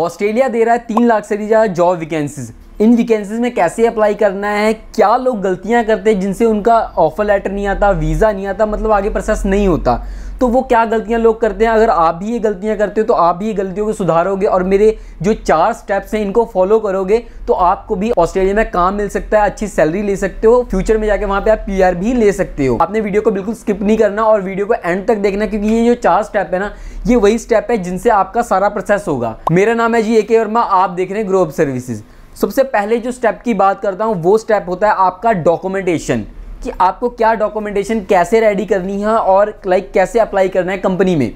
Australia दे रहा है तीन लाख से भी ज़्यादा जॉब वैकेंसीज इन वैकेंसीज में कैसे अप्लाई करना है क्या लोग गलतियां करते हैं जिनसे उनका ऑफर लेटर नहीं आता वीज़ा नहीं आता मतलब आगे प्रोसेस नहीं होता तो वो क्या गलतियाँ लोग करते हैं अगर आप भी ये गलतियाँ करते हो तो आप भी ये गलतियों को सुधारोगे और मेरे जो चार स्टेप्स हैं इनको फॉलो करोगे तो आपको भी ऑस्ट्रेलिया में काम मिल सकता है अच्छी सैलरी ले सकते हो फ्यूचर में जाके वहाँ पे आप पी भी ले सकते हो आपने वीडियो को बिल्कुल स्किप नहीं करना और वीडियो को एंड तक देखना क्योंकि ये जो चार स्टेप है ना ये वही स्टेप है जिनसे आपका सारा प्रोसेस होगा मेरा नाम है जी ए के वर्मा आप देख रहे हैं ग्रोअप सर्विसेज सबसे पहले जो स्टेप की बात करता हूँ वो स्टेप होता है आपका डॉक्यूमेंटेशन कि आपको क्या डॉक्यूमेंटेशन कैसे रेडी करनी है और लाइक कैसे अप्लाई करना है कंपनी में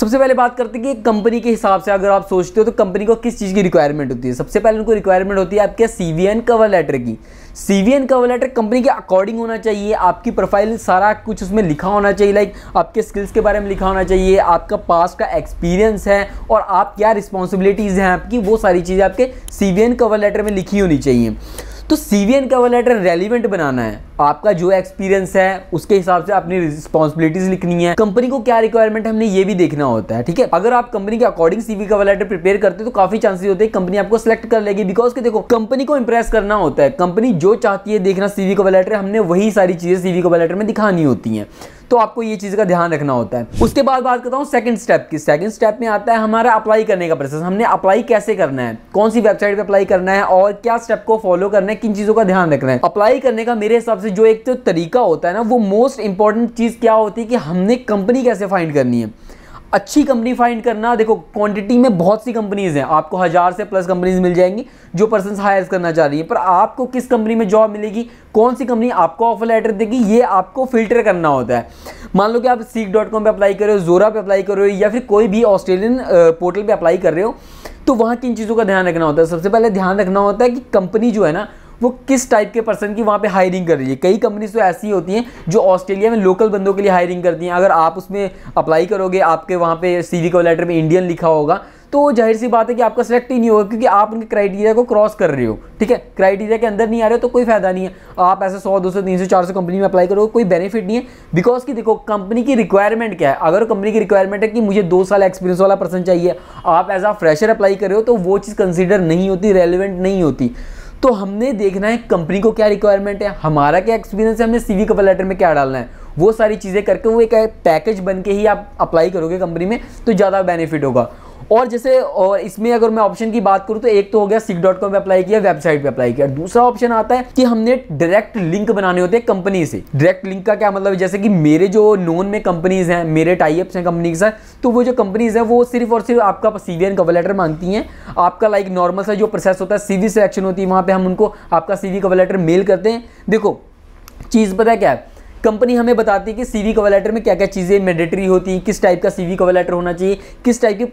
सबसे पहले बात करते हैं कि कंपनी के हिसाब से अगर आप सोचते हो तो कंपनी को किस चीज़ की रिक्वायरमेंट होती है सबसे पहले उनको रिक्वायरमेंट होती है आपके C V and cover letter की C V and cover letter company के अकॉर्डिंग होना चाहिए आपकी प्रोफाइल सारा कुछ उसमें लिखा होना चाहिए लाइक आपके स्किल्स के बारे में लिखा होना चाहिए आपका पास का एक्सपीरियंस है और आप क्या रिस्पॉन्सिबिलिटीज़ हैं आपकी वो सारी चीज़ें आपके C V and cover letter में लिखी होनी चाहिए तो C V cover letter relevant बनाना है आपका जो एक्सपीरियंस है उसके हिसाब से अपनी रिस्पॉन्सिबिलिटीज लिखनी है कंपनी को क्या रिक्वायरमेंट है हमने ये भी देखना होता है ठीक है अगर आप कंपनी के according CV cover letter prepare करते तो काफी चांसेस होते हैं कंपनी आपको सिलेक्ट कर लेगी बिकॉज के देखो कंपनी को इंप्रेस करना होता है कंपनी जो चाहती है देखना सीवी कवर लेटर हमने वही सारी चीजें सीवी कवर लेटर में दिखानी होती है तो आपको ये चीज़ का ध्यान रखना होता है उसके बाद बात करता हूँ सेकंड स्टेप की सेकंड स्टेप में आता है हमारा अप्लाई करने का प्रोसेस हमने अप्लाई कैसे करना है कौन सी वेबसाइट पर अप्लाई करना है और क्या स्टेप को फॉलो करना है किन चीज़ों का ध्यान रखना है अप्लाई करने का मेरे हिसाब से जो एक तो तरीका होता है ना वो मोस्ट इंपॉर्टेंट चीज़ क्या होती है कि हमने कंपनी कैसे फाइंड करनी है अच्छी कंपनी फाइंड करना देखो क्वांटिटी में बहुत सी कंपनीज हैं आपको हज़ार से प्लस कंपनीज मिल जाएंगी जो पर्सन हायर करना चाह रही है पर आपको किस कंपनी में जॉब मिलेगी कौन सी कंपनी आपको ऑफर लेटर देगी ये आपको फिल्टर करना होता है मान लो कि आप सीख डॉट कॉम पर अप्लाई कर रहे हो जोरा पे अप्लाई कर रहे हो या फिर कोई भी ऑस्ट्रेलियन पोर्टल पर अप्लाई कर रहे हो तो वहाँ किन चीज़ों का ध्यान रखना होता है सबसे पहले ध्यान रखना होता है कि कंपनी जो है ना वो किस टाइप के पर्सन की वहाँ पे हायरिंग कर रही है कई कंपनीज तो ऐसी होती हैं जो ऑस्ट्रेलिया में लोकल बंदों के लिए हायरिंग करती हैं अगर आप उसमें अप्लाई करोगे आपके वहाँ पे सी वी लेटर में इंडियन लिखा होगा तो जाहिर सी बात है कि आपका सिलेक्ट ही नहीं होगा क्योंकि आप उनके क्राइटेरिया को क्रॉस कर रहे हो ठीक है क्राइटेरिया के अंदर नहीं आ रहे हो तो कोई फायदा नहीं है आप ऐसे सौ दो सौ तीन सौ चार सौ कंपनी में अप्लाई करोगे कोई बेनिफिट नहीं है बिकॉज कि देखो कंपनी की रिक्वायरमेंट क्या है अगर कंपनी की रिक्वायरमेंट है कि मुझे दो साल एक्सपीरियंस वाला पर्सन चाहिए आप एज आ फ्रेशर अप्लाई कर रहे हो तो वो चीज़ कंसिडर नहीं होती रेलिवेंट नहीं होती तो हमने देखना है कंपनी को क्या रिक्वायरमेंट है हमारा क्या एक्सपीरियंस है हमने सीवी कवर लेटर में क्या डालना है वो सारी चीज़ें करके वो एक पैकेज बन के ही आप अप्लाई करोगे कंपनी में तो ज़्यादा बेनिफिट होगा और जैसे और इसमें अगर मैं ऑप्शन की बात करूँ तो एक तो हो गया सिक डॉट कॉम पर अप्लाई किया वेबसाइट पर अप्लाई किया दूसरा ऑप्शन आता है कि हमने डायरेक्ट लिंक बनाने होते हैं कंपनी से डायरेक्ट लिंक का क्या मतलब जैसे कि मेरे जो नोन में कंपनीज हैं मेरे टाइप हैं कंपनी के साथ तो वो जो कंपनीज है वो सिर्फ और सिर्फ आपका सी एंड कवर लेटर मांगती हैं आपका लाइक नॉर्मल सा जो प्रोसेस होता है सी सिलेक्शन होती है वहाँ पर हम उनको आपका सी कवर लेटर मेल करते हैं देखो चीज़ पता है क्या है कंपनी हमें बताती है कि सीवी कवर लेटर में क्या क्या चीज़ें मैंडेटरी होती हैं किस टाइप का सीवी कवर लेटर होना चाहिए किस टाइप की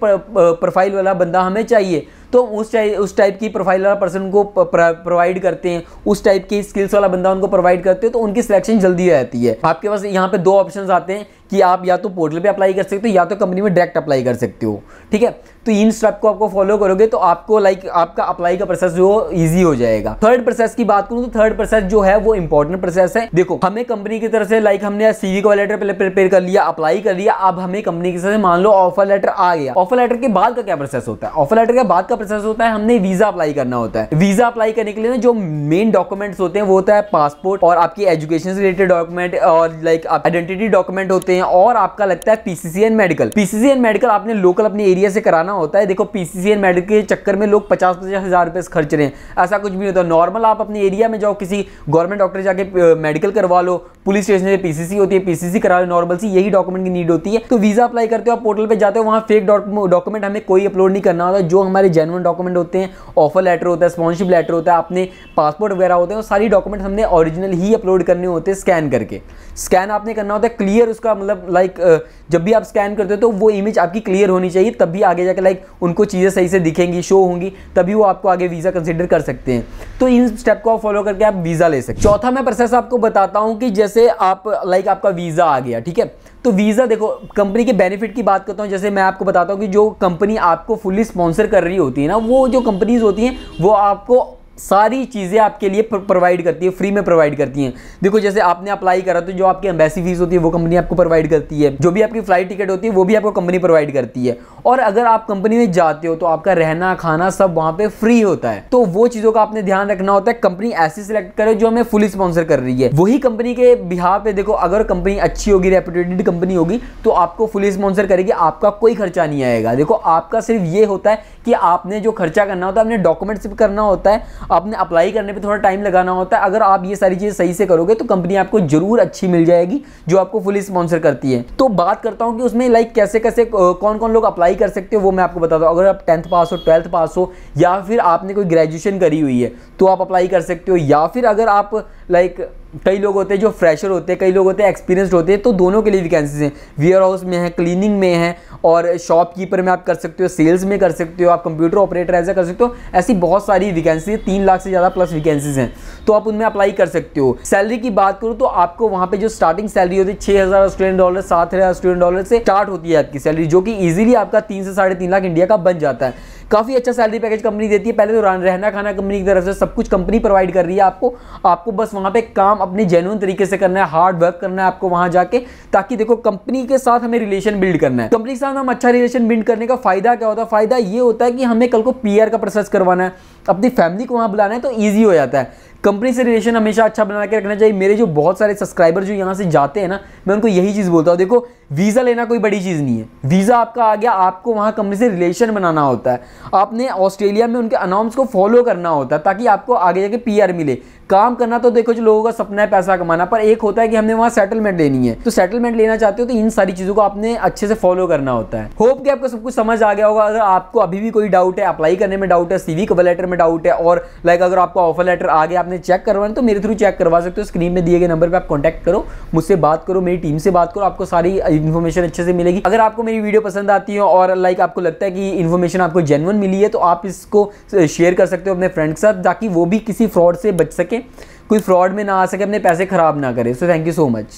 प्रोफाइल वाला बंदा हमें चाहिए तो उस टाइप उस टाइप की प्रोफाइल वाला पर्सन को प्रोवाइड करते हैं उस टाइप की स्किल्स वाला बंदा उनको प्रोवाइड करते हैं तो उनकी सिलेक्शन जल्दी रहती है आपके पास यहाँ पे दो ऑप्शन आते हैं कि आप या तो पोर्टल पे अप्लाई कर सकते हो या तो कंपनी में डायरेक्ट अप्लाई कर सकते हो ठीक है तो इन स्टेप को आपको फॉलो करोगे तो आपको लाइक आपका अप्लाई का प्रोसेस जो ईजी हो जाएगा थर्ड प्रोसेस की बात करूं तो थर्ड प्रोसेस जो है वो इंपॉर्टेंट प्रोसेस है देखो हमें कंपनी की तरफ से लाइक हमने सीवी का लेटर पहले प्रिपेयर कर लिया अप्लाई कर लिया अब हमें कंपनी की तरफ से मान लो ऑफर लेटर आ गया ऑफर लेटर के बाद का क्या प्रोसेस होता है ऑफर लेटर के बाद का प्रोसेस होता है हमने वीजा अप्लाई करना होता है वीजा अप्लाई करने के लिए जो मेन डॉक्यूमेंट्स होते हैं वो होता है पासपोर्ट और आपकी एजुकेशन से रिलेटेड डॉक्यूमेंट और लाइक आइडेंटिटी डॉक्यूमेंट होते हैं हैं और आपका लगता है पीसीसीएन मेडिकल पीसीसीएन मेडिकल आपने लोकल अपने एरिया से कराना होता है देखो पीसीसीएन मेडिकल के चक्कर में लोग पचास पचास हज़ार रुपए खर्च रहे हैं ऐसा कुछ भी नहीं होता नॉर्मल आप अपने एरिया में जाओ किसी गवर्नमेंट डॉक्टर जाके मेडिकल करवा लो पुलिस स्टेशन से पीसीसी होती है पीसीसी करा लो नॉर्मल सी यही डॉक्यूमेंट की नीड होती है तो वीजा अप्लाई करते हो आप पोर्टल पर जाते हो वहाँ फेक डॉक्यूमेंट हमें कोई अपलोड नहीं करना होता जो हमारे जेनवन डॉक्यूमेंट होते हैं ऑफर लेटर होता है स्पॉन्सरशिप लेटर होता है अपने पासपोर्ट वगैरह होते हैं सारी डॉक्यूमेंट हमने ऑरिजिनल ही अपलोड करने होते हैं स्कैन करके स्कैन आपने करना होता है क्लियर उसका मतलब लाइक जब भी आप स्कैन करते हो तो वो इमेज आपकी क्लियर होनी चाहिए तब भी आगे जाकर लाइक उनको चीज़ें सही से दिखेंगी शो होंगी तभी वो आपको आगे वीज़ा कंसिडर कर सकते हैं तो इन स्टेप को आप फॉलो करके आप वीज़ा ले सकते चौथा मैं प्रोसेस आपको बताता हूँ कि जैसे जैसे आप लाइक आपका वीज़ा आ गया ठीक है तो वीज़ा देखो कंपनी के बेनिफिट की बात करता हूँ जैसे मैं आपको बताता हूँ कि जो कंपनी आपको फुली स्पॉन्सर कर रही होती है ना वो जो कंपनीज़ होती हैं वो आपको सारी चीज़ें आपके लिए प्रोवाइड करती है फ्री में प्रोवाइड करती हैं देखो जैसे आपने अप्लाई करा तो जो आपकी एम्बेसी फीस होती है वो कंपनी आपको प्रोवाइड करती है जो भी आपकी फ्लाइट टिकट होती है वो भी आपको कंपनी प्रोवाइड करती है और अगर आप कंपनी में जाते हो तो आपका रहना खाना सब वहाँ पर फ्री होता है तो वो चीज़ों का आपने ध्यान रखना होता है कंपनी ऐसी सिलेक्ट करे जो हमें फुली स्पॉन्सर कर रही है वही कंपनी के बिहार पे देखो अगर कंपनी अच्छी होगी रेपुटेटेड कंपनी होगी तो आपको फुली स्पॉन्सर करेगी आपका कोई खर्चा नहीं आएगा देखो आपका सिर्फ ये होता है कि आपने जो खर्चा करना होता है अपने डॉक्यूमेंट्स करना होता है आपने अप्लाई करने पर थोड़ा टाइम लगाना होता है अगर आप ये सारी चीज़ें सही से करोगे तो कंपनी आपको ज़रूर अच्छी मिल जाएगी जो आपको फुली स्पॉन्सर करती है तो बात करता हूँ कि उसमें लाइक कैसे कैसे कौन कौन लोग अप्लाई कर सकते हो वो मैं आपको बताता हूँ अगर आप टेंथ पास हो ट्वेल्थ पास हो या फिर आपने कोई ग्रेजुएशन करी हुई है तो आप अप्लाई कर सकते हो या फिर अगर आप लाइक कई लोग होते हैं जो फ्रेशर होते हैं कई लोग होते हैं एक्सपीरियंसड होते हैं तो दोनों के लिए वैकेंसीज हैं वेयर हाउस में है क्लीनिंग में है और शॉपकीपर में आप कर सकते हो सेल्स में कर सकते हो आप कंप्यूटर ऑपरेटर ऐसा कर सकते हो ऐसी बहुत सारी वैकेंसी है तीन लाख से ज़्यादा प्लस वैकेंसीज हैं तो आप उनमें अप्लाई कर सकते हो सैलरी की बात करूँ तो आपको वहाँ पर जो स्टार्टिंग सैलरी होती है छः हज़ार ऑस्ट्रेलियन डॉलर सात हज़ार ऑस्ट्रेलियन डॉलर से स्टार्ट होती है आपकी सैलरी जो कि ईजिली आपका तीन से साढ़े तीन लाख इंडिया का बन जाता है काफ़ी अच्छा सैलरी पैकेज कंपनी देती है पहले तो रहना खाना कंपनी की तरफ से सब कुछ कंपनी प्रोवाइड कर रही है आपको आपको बस वहाँ पे काम अपने जेनुअन तरीके से करना है हार्ड वर्क करना है आपको वहाँ जाके ताकि देखो कंपनी के साथ हमें रिलेशन बिल्ड करना है कंपनी के साथ हम अच्छा रिलेशन बिल्ड करने का फायदा क्या होता है फायदा ये होता है कि हमें कल को पी का प्रोसेस करवाना है अपनी फैमिली को वहाँ बुलाना है तो ईजी हो जाता है कंपनी से रिलेशन हमेशा अच्छा बना के रखना चाहिए मेरे जो बहुत सारे सब्सक्राइबर जो यहाँ से जाते हैं ना मैं उनको यही चीज़ बोलता हूँ देखो वीज़ा लेना कोई बड़ी चीज़ नहीं है वीज़ा आपका आ गया आपको वहाँ कंपनी से रिलेशन बनाना होता है आपने ऑस्ट्रेलिया में उनके अनाउंस को फॉलो करना होता है ताकि आपको आगे जाके पी मिले काम करना तो देखो जो लोगों का सपना है पैसा कमाना पर एक होता है कि हमने वहाँ सेटलमेंट लेनी है तो सेटलमेंट लेना चाहते हो तो इन सारी चीज़ों को आपने अच्छे से फॉलो करना होता है होप कि आपको सब कुछ समझ आ गया होगा अगर आपको अभी भी कोई डाउट है अप्लाई करने में डाउट है सीवी कवर लेटर में डाउट है और लाइक अगर आपका ऑफर लेटर आ गया आपने चेक करवाने तो मेरे थ्रू चेक करवा सकते हो स्क्रीन में दिए गए नंबर पर आप कॉन्टैक्ट करो मुझसे बात करो मेरी टीम से बात करो आपको सारी इन्फॉर्मेशन अच्छे से मिलेगी अगर आपको मेरी वीडियो पसंद आती है और लाइक आपको लगता है कि इन्फॉर्मेशन आपको जेनवन मिली है तो आप इसको शेयर कर सकते हो अपने फ्रेंड के साथ ताकि वो भी किसी फ्रॉड से बच सके कोई फ्रॉड में ना आ सके अपने पैसे ख़राब ना करे so thank you so much